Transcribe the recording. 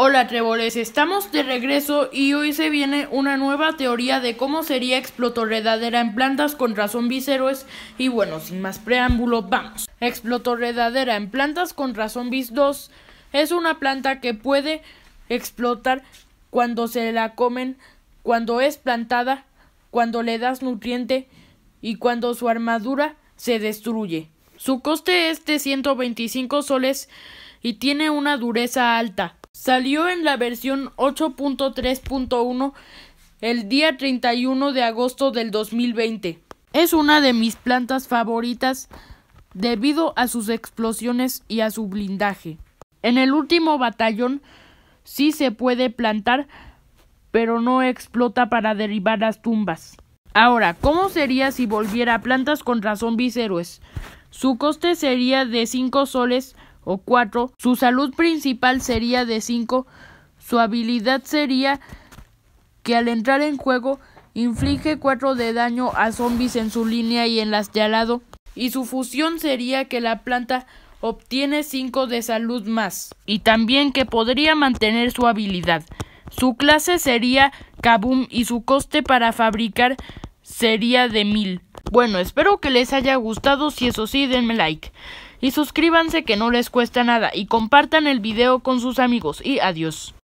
Hola tréboles, estamos de regreso y hoy se viene una nueva teoría de cómo sería explotorredadera en plantas con zombies héroes y bueno, sin más preámbulo, vamos. Explotorredadera en plantas contra bis 2 es una planta que puede explotar cuando se la comen, cuando es plantada, cuando le das nutriente y cuando su armadura se destruye. Su coste es de 125 soles y tiene una dureza alta Salió en la versión 8.3.1 el día 31 de agosto del 2020. Es una de mis plantas favoritas debido a sus explosiones y a su blindaje. En el último batallón sí se puede plantar, pero no explota para derribar las tumbas. Ahora, ¿cómo sería si volviera a plantas contra razón héroes? Su coste sería de 5 soles o 4, su salud principal sería de 5, su habilidad sería que al entrar en juego inflige 4 de daño a zombies en su línea y en las de al lado, y su fusión sería que la planta obtiene 5 de salud más, y también que podría mantener su habilidad. Su clase sería Kaboom y su coste para fabricar sería de 1000. Bueno, espero que les haya gustado, si eso sí, denme like y suscríbanse que no les cuesta nada y compartan el video con sus amigos y adiós.